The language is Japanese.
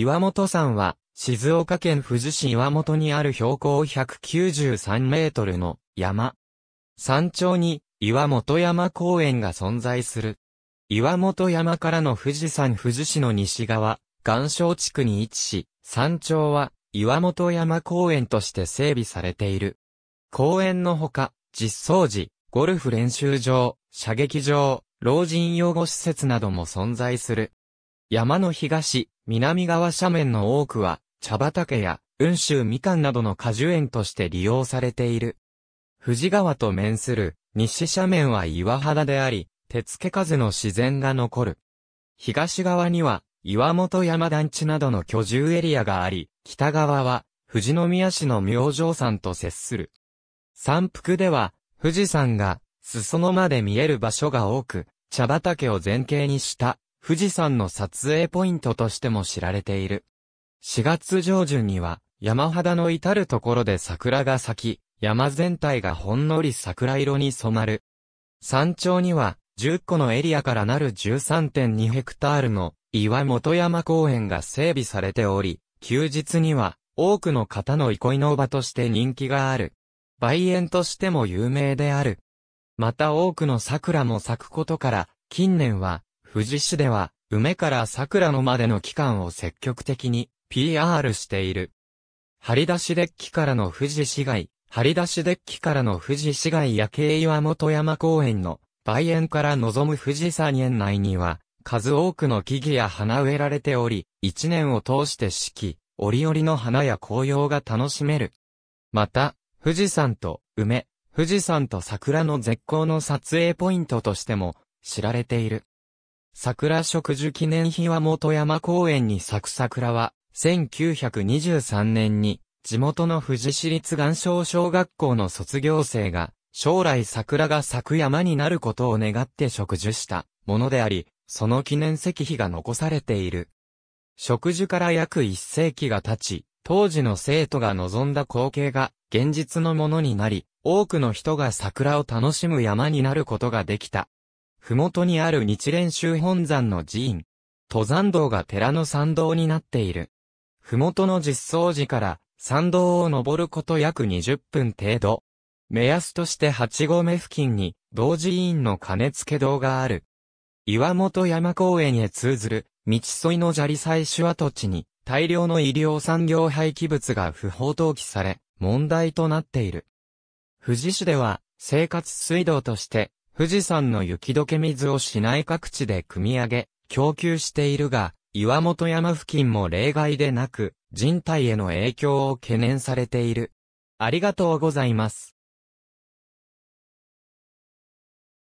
岩本山は、静岡県富士市岩本にある標高193メートルの山。山頂に岩本山公園が存在する。岩本山からの富士山富士市の西側、岩礁地区に位置し、山頂は岩本山公園として整備されている。公園のほか、実装時、ゴルフ練習場、射撃場、老人養護施設なども存在する。山の東、南側斜面の多くは、茶畑や、雲州みかんなどの果樹園として利用されている。富士川と面する、西斜面は岩肌であり、手付風の自然が残る。東側には、岩本山団地などの居住エリアがあり、北側は、富士宮市の明星山と接する。山腹では、富士山が、裾野まで見える場所が多く、茶畑を前景にした富士山の撮影ポイントとしても知られている。4月上旬には、山肌の至るところで桜が咲き、山全体がほんのり桜色に染まる。山頂には、10個のエリアからなる13.2ヘクタールの岩本山公園が整備されており、休日には多くの方の憩いの場として人気がある。梅園としても有名である。また多くの桜も咲くことから、近年は富士市では、梅から桜のまでの期間を積極的に PR している。張り出しデッキからの富士市街、張り出しデッキからの富士市街夜景岩本山公園の梅園から望む富士山園内には、数多くの木々や花植えられており、一年を通して四季、折々の花や紅葉が楽しめる。また、富士山と梅、富士山と桜の絶好の撮影ポイントとしても知られている。桜植樹記念碑は元山公園に咲く桜は、1923年に、地元の富士市立岩礁小学校の卒業生が、将来桜が咲く山になることを願って植樹したものであり、その記念石碑が残されている。植樹から約一世紀が経ち、当時の生徒が望んだ光景が現実のものになり、多くの人が桜を楽しむ山になることができた。ふもとにある日蓮宗本山の寺院。登山道が寺の参道になっている。ふもとの実相寺から参道を登ること約20分程度。目安として八合目付近に同寺院の金付堂がある。岩本山公園へ通ずる道沿いの砂利採取跡地に大量の医療産業廃棄物が不法投棄され問題となっている。富士市では生活水道として富士山の雪解け水を市内各地で汲み上げ、供給しているが、岩本山付近も例外でなく、人体への影響を懸念されている。ありがとうございます。